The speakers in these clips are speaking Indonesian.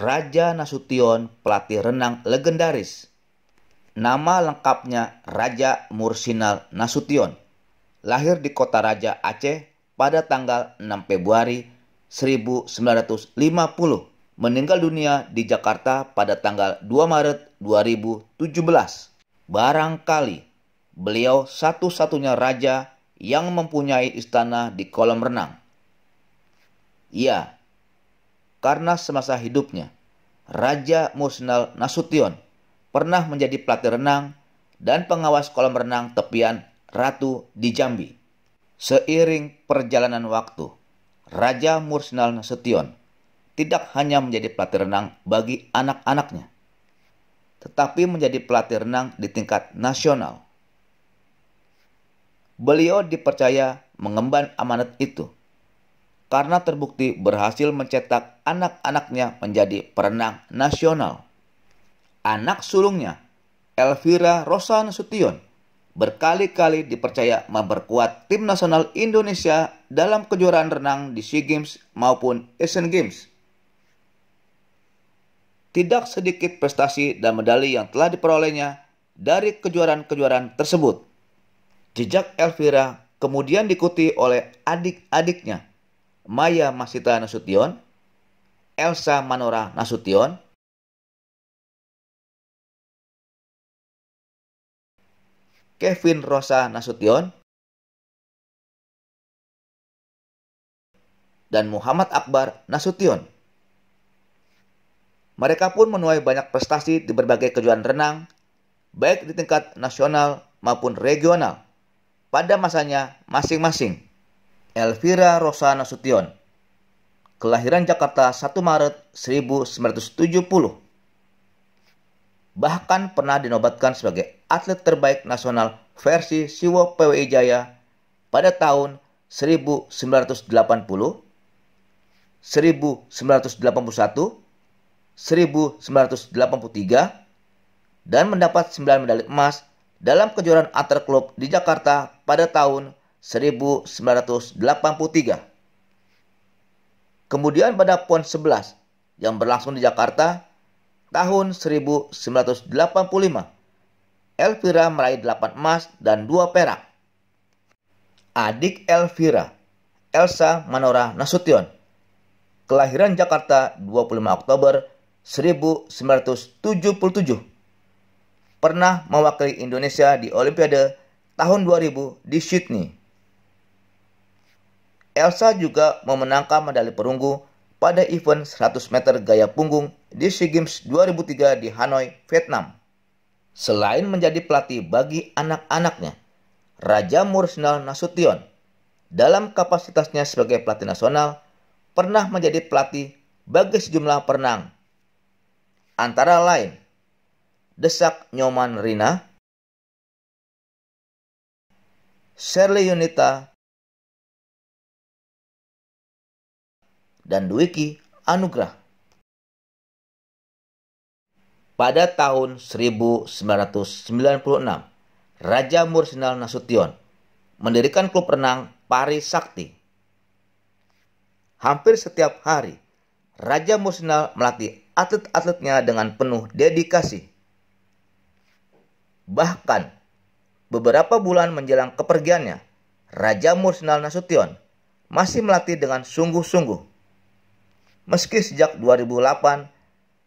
Raja Nasution, pelatih renang legendaris. Nama lengkapnya Raja Mursinal Nasution. Lahir di kota Raja Aceh pada tanggal 6 Februari 1950. Meninggal dunia di Jakarta pada tanggal 2 Maret 2017. Barangkali beliau satu-satunya raja yang mempunyai istana di kolam renang. Ya, karena semasa hidupnya Raja Musnal Nasution pernah menjadi pelatih renang dan pengawas kolam renang tepian Ratu di Jambi. Seiring perjalanan waktu, Raja Musnal Nasution tidak hanya menjadi pelatih renang bagi anak-anaknya, tetapi menjadi pelatih renang di tingkat nasional. Beliau dipercaya mengemban amanat itu – karena terbukti berhasil mencetak anak-anaknya menjadi perenang nasional. Anak sulungnya, Elvira Rosan Sution, berkali-kali dipercaya memperkuat tim nasional Indonesia dalam kejuaraan renang di SEA Games maupun Asian Games. Tidak sedikit prestasi dan medali yang telah diperolehnya dari kejuaraan-kejuaraan tersebut. Jejak Elvira kemudian diikuti oleh adik-adiknya Maya Masita Nasution, Elsa Manora Nasution, Kevin Rosa Nasution, dan Muhammad Akbar Nasution. Mereka pun menuai banyak prestasi di berbagai kejuaraan renang, baik di tingkat nasional maupun regional, pada masanya masing-masing. Elvira Rosa Nasution, kelahiran Jakarta 1 Maret 1970. Bahkan pernah dinobatkan sebagai atlet terbaik nasional versi Siwo PWI Jaya pada tahun 1980, 1981, 1983, dan mendapat 9 medali emas dalam kejuaraan antar klub di Jakarta pada tahun 1983. Kemudian pada PON 11 yang berlangsung di Jakarta tahun 1985, Elvira meraih 8 emas dan 2 perak. Adik Elvira, Elsa Manora Nasution, kelahiran Jakarta 25 Oktober 1977, pernah mewakili Indonesia di Olimpiade tahun 2000 di Sydney. Elsa juga memenangkan medali perunggu pada event 100 meter gaya punggung di SEA Games 2003 di Hanoi, Vietnam. Selain menjadi pelatih bagi anak-anaknya, Raja Mursnal Nasution dalam kapasitasnya sebagai pelatih nasional pernah menjadi pelatih bagi sejumlah perenang. Antara lain, Desak Nyoman Rina, Shirley Yunita, Dan Dwiki Anugrah. Pada tahun 1996, Raja Mursinal Nasution mendirikan klub renang Pari Sakti. Hampir setiap hari, Raja Mursinal melatih atlet-atletnya dengan penuh dedikasi. Bahkan, beberapa bulan menjelang kepergiannya, Raja Mursinal Nasution masih melatih dengan sungguh-sungguh meski sejak 2008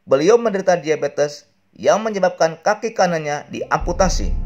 beliau menderita diabetes yang menyebabkan kaki kanannya diamputasi.